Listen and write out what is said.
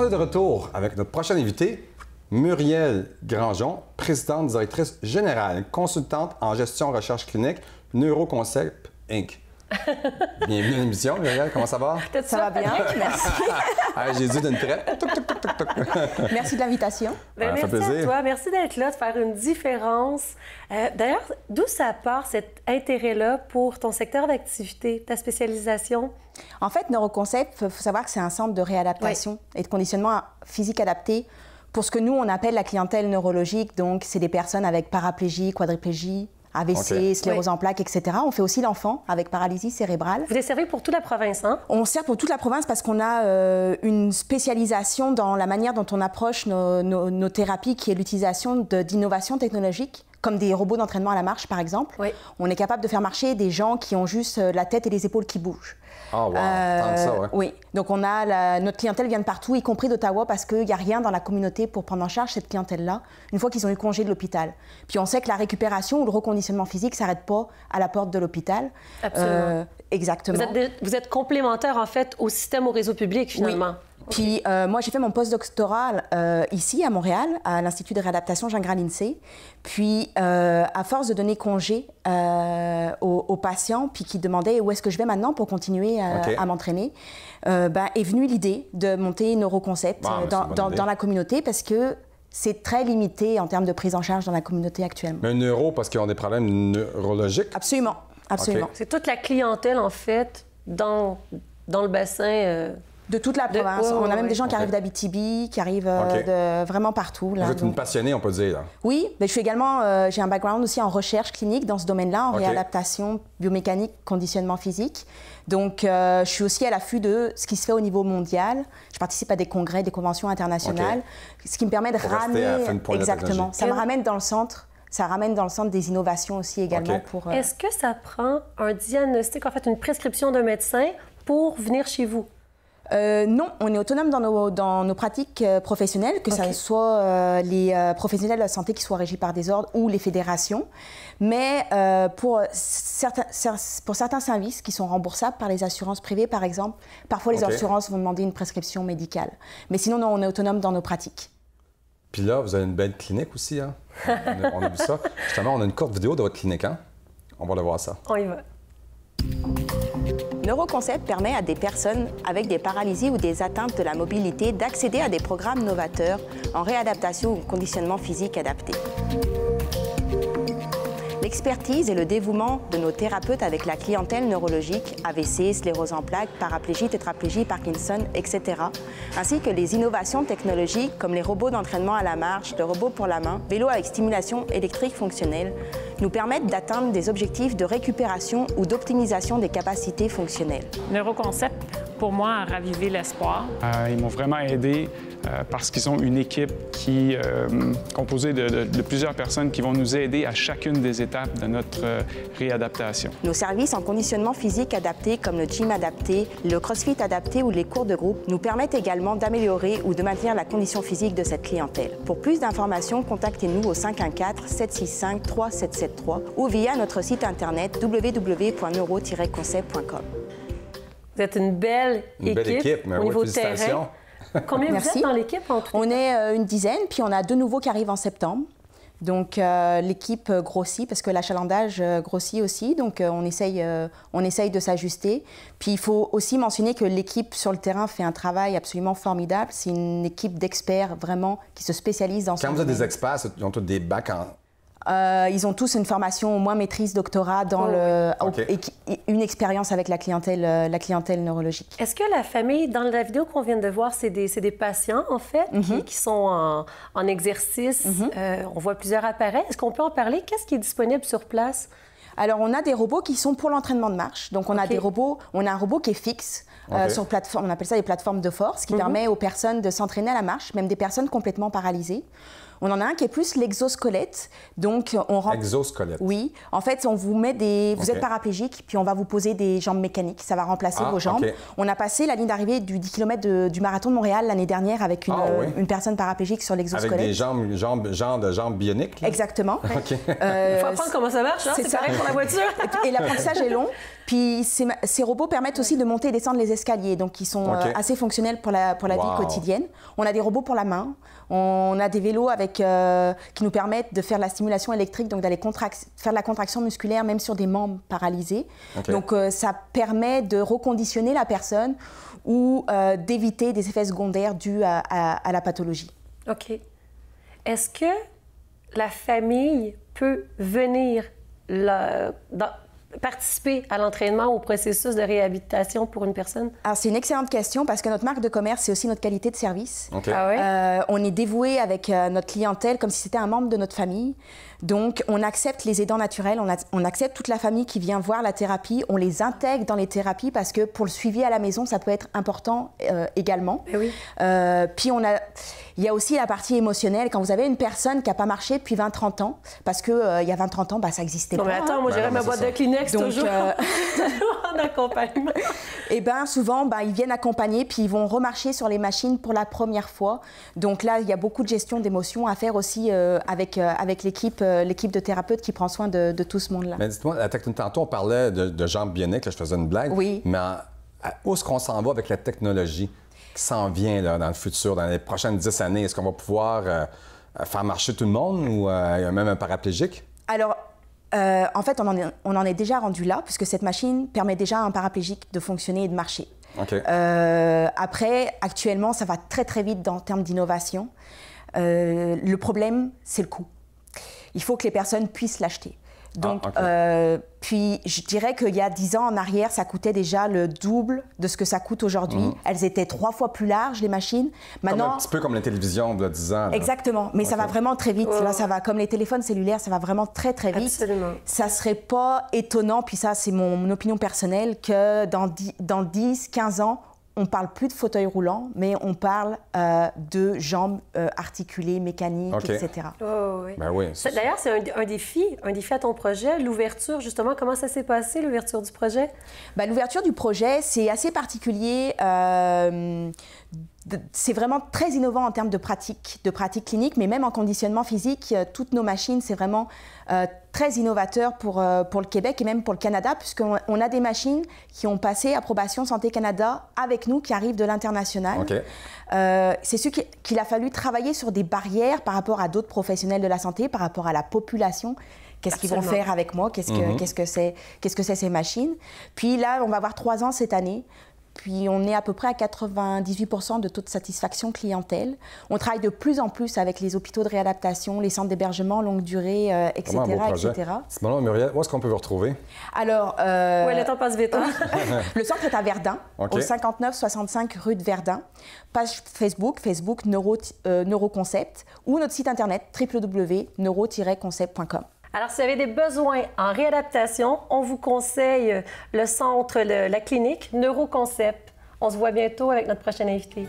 On est de retour avec notre prochaine invitée, Muriel Grandjean, présidente directrice générale, consultante en gestion recherche clinique, Neuroconcept Inc. Bienvenue à l'émission, Muriel, comment ça va? ça, va bien, merci. ah, J'ai dit merci de l'invitation. Ben, ah, merci à toi, merci d'être là, de faire une différence. Euh, d'ailleurs, d'où ça part cet intérêt-là pour ton secteur d'activité, ta spécialisation? En fait, Neuroconcept, il faut savoir que c'est un centre de réadaptation et de conditionnement physique adapté pour ce que nous, on appelle la clientèle neurologique. Donc, c'est des personnes avec paraplégie, quadriplégie, AVC, sclérose en plaques, etc. On fait aussi l'enfant avec paralysie cérébrale. Vous les servez pour toute la province, hein? On sert pour toute la province parce qu'on a euh, une spécialisation dans la manière dont on approche nos thérapies, qui est l'utilisation d'innovations technologiques comme des robots d'entraînement à la marche, par exemple. On est capable de faire marcher des gens qui ont juste euh, la tête et les épaules qui bougent. Ah, euh, ça, ouais. Oui. Donc, on a notre clientèle vient de partout, y compris d'Ottawa, parce qu'il n'y a rien dans la communauté pour prendre en charge cette clientèle-là, une fois qu'ils ont eu congé de l'hôpital. Puis, on sait que la récupération ou le reconditionnement physique ne s'arrête pas à la porte de l'hôpital. Absolument. Euh, exactement. Vous êtes, complémentaire, en fait, au système, au réseau public, finalement. Puis euh, moi, j'ai fait mon postdoctoral euh, ici à Montréal, à l'Institut de réadaptation Jean C. Puis, euh, à force de donner congé aux, patients, puis qui demandaient où est-ce que je vais maintenant pour continuer à m'entraîner, ben, est venue l'idée de monter Neuroconcept dans, la communauté parce que c'est très limité en termes de prise en charge dans la communauté actuellement. Mais neuro, parce qu'ils ont des problèmes neurologiques? Absolument, absolument. C'est toute la clientèle, en fait, dans, dans le bassin de toute la province. on a même des gens qui arrivent d'Abitibi, qui arrivent euh, vraiment partout. Vous êtes une passionnée, on peut dire. Oui, mais je suis également, euh, j'ai un background aussi en recherche clinique dans ce domaine-là, en réadaptation biomécanique, conditionnement physique. Donc, euh, je suis aussi à l'affût de ce qui se fait au niveau mondial. Je participe à des congrès, des conventions internationales, ce qui me permet de ramener exactement. Ça me ramène dans le centre ça ramène dans le centre des innovations aussi également pour. Est-ce que ça prend un diagnostic, en fait, une prescription d'un médecin pour venir chez vous? Euh, non, on est autonome dans nos, dans nos pratiques euh, professionnelles, que ce soit euh, les professionnels de la santé qui soient régis par des ordres ou les fédérations. Mais pour, certains, services qui sont remboursables par les assurances privées, par exemple, parfois les assurances vont demander une prescription médicale. Mais sinon, non, on est autonome dans nos pratiques. Puis là, vous avez une belle clinique aussi. Hein. On, a ça. Justement, on a une courte vidéo de votre clinique. Hein. On va aller voir ça. On y Neuroconcept permet à des personnes avec des paralysies ou des atteintes de la mobilité d'accéder à des programmes novateurs en réadaptation ou conditionnement physique adapté. L'expertise et le dévouement de nos thérapeutes avec la clientèle neurologique, AVC, sclérose en plaques, paraplégie, tétraplégie, Parkinson, etc. Ainsi que les innovations technologiques comme les robots d'entraînement à la marche, le robot pour la main, vélo avec stimulation électrique fonctionnelle, nous permettent d'atteindre des objectifs de récupération ou d'optimisation des capacités fonctionnelles. Neuroconcept, pour moi, a ravivé l'espoir. Euh, ils m'ont vraiment aidé euh, parce qu'ils ont une équipe qui euh, composée de, plusieurs personnes qui vont nous aider à chacune des étapes de notre réadaptation. Nos services en conditionnement physique adapté, comme le gym adapté, le crossfit adapté ou les cours de groupe, nous permettent également d'améliorer ou de maintenir la condition physique de cette clientèle. Pour plus d'informations, contactez-nous au 514-765-3777 ou via notre site internet www.neuro-concept.com. Vous êtes une belle équipe, au niveau niveau terrain. Combien Merci. vous êtes dans l'équipe en tout On est euh, une dizaine, puis on a deux nouveaux qui arrivent en septembre. Donc euh, l'équipe euh, grossit parce que l'achalandage grossit aussi, donc on, essaye, on essaye de s'ajuster. Puis il faut aussi mentionner que l'équipe sur le terrain fait un travail absolument formidable. C'est une équipe d'experts vraiment qui se spécialise dans Quand vous êtes des experts, ils ont des bacs en euh, ils ont tous une formation au moins maîtrise, doctorat, dans oh, le, une expérience avec la clientèle, euh, la clientèle neurologique. Est-ce que la famille, dans la vidéo qu'on vient de voir, c'est des, des, patients, en fait, qui, mhm. qui, sont en, en exercice? Mhm. Euh, on voit plusieurs appareils. Est-ce qu'on peut en parler? Qu'est-ce qui est disponible sur place? Alors, on a des robots qui sont pour l'entraînement de marche. Donc, on a des robots, on a un robot qui est fixe sur plateforme, on appelle ça des plateformes de force, qui mhm. permet aux personnes de s'entraîner à la marche, même des personnes complètement paralysées. On en a un qui est plus l'exosquelette. Donc, on Exosquelette. Oui. En fait, on vous met des. Vous êtes paraplégique, puis on va vous poser des jambes mécaniques. Ça va remplacer ah, vos jambes. On a passé la ligne d'arrivée du 10 km du marathon de Montréal l'année dernière avec une, ah, euh, personne paraplégique sur l'exosquelette. Avec des jambes, jambes, jambes, jambes bioniques. Exactement. OK. Euh, Il faut apprendre comment ça marche. Hein, c'est pareil pour la voiture. et, l'apprentissage est long. Puis ces, robots permettent aussi de monter et descendre les escaliers, donc ils sont euh, assez fonctionnels pour la, pour la vie quotidienne. On a des robots pour la main, on a des vélos avec, euh, qui nous permettent de faire la stimulation électrique, donc d'aller faire la contraction musculaire même sur des membres paralysés. Donc euh, ça permet de reconditionner la personne ou euh, d'éviter des effets secondaires dus à, la pathologie. OK. Est-ce que la famille peut venir dans, participer à l'entraînement, ou au processus de réhabilitation pour une personne? Alors, c'est une excellente question parce que notre marque de commerce, c'est aussi notre qualité de service. Ah euh, on est dévoué avec euh, notre clientèle comme si c'était un membre de notre famille. Donc on accepte les aidants naturels, on, accepte toute la famille qui vient voir la thérapie, on les intègre dans les thérapies parce que pour le suivi à la maison, ça peut être important euh, également. Eh euh, puis on a, il y a aussi la partie émotionnelle, quand vous avez une personne qui n'a pas marché depuis 20-30 ans, parce qu'il euh, y a 20-30 ans, bah, ça n'existait pas. attends, moi hein. bah ma boîte de Kleenex toujours, en accompagnement. Et eh bien souvent, bah, ils viennent accompagner, puis ils vont remarcher sur les machines pour la première fois. Donc là, il y a beaucoup de gestion d'émotions à faire aussi avec, avec l'équipe euh, l'équipe de thérapeutes qui prend soin de, tout ce monde-là. Mais dites-moi, tantôt, on parlait de, de Jean là, je faisais une blague. Oui. Mais où est-ce qu'on s'en va avec la technologie qui s'en vient là, dans le futur, dans les prochaines 10 années? Est-ce qu'on va pouvoir euh, euh, faire marcher tout le monde ou même un paraplégique? Alors, en fait, on en, est, déjà rendu là, puisque cette machine permet déjà à un paraplégique de fonctionner et de marcher. OK. après, actuellement, ça va très très vite en termes d'innovation. le problème, c'est le coût il faut que les personnes puissent l'acheter. Ah, Donc, euh, puis je dirais qu'il y a 10 ans en arrière, ça coûtait déjà le double de ce que ça coûte aujourd'hui. Mhm. Elles étaient trois fois plus larges, les machines. Maintenant, un petit peu comme la télévision de 10 ans. Exactement, mais ça va vraiment très vite. ça va, comme les téléphones cellulaires, ça va vraiment très, très vite. Absolument. Ça serait pas étonnant, puis ça, c'est mon, opinion personnelle, que dans dans 10 15 ans, on parle plus de fauteuil roulant, mais on parle euh, de jambes euh, articulées, mécaniques, etc. Oh, ben d'ailleurs, c'est un, défi, un défi à ton projet. L'ouverture, justement, comment ça s'est passé, l'ouverture du projet? Ben, l'ouverture du projet, c'est assez particulier. Euh, c'est vraiment très innovant en termes de pratique, de pratique clinique, mais même en conditionnement physique, euh, toutes nos machines, c'est vraiment euh, très innovateur pour, euh, pour le Québec et même pour le Canada, puisqu'on a des machines qui ont passé approbation Santé Canada avec nous, qui arrivent de l'international. c'est sûr qu'il a fallu travailler sur des barrières par rapport à d'autres professionnels de la santé, par rapport à la population. Qu'est-ce qu'ils vont faire avec moi Qu'est-ce mhm. qu'est-ce que c'est Qu'est-ce que c'est ces machines Puis là, on va avoir trois ans cette année puis on est à peu près à 98% de taux de satisfaction clientèle. On travaille de plus en plus avec les hôpitaux de réadaptation, les centres d'hébergement longue durée, etc. C'est Bon, Muriel, où est-ce qu'on peut vous retrouver? Alors... Euh... Ouais, le hein. le centre est à Verdun, au 59-65 rue de Verdun. Page Facebook, Facebook Neuro, euh, Neuroconcept, ou notre site internet www.neuro-concept.com. Alors, si vous avez des besoins en réadaptation, on vous conseille euh, le centre, la clinique Neuroconcept. On se voit bientôt avec notre prochaine invitée.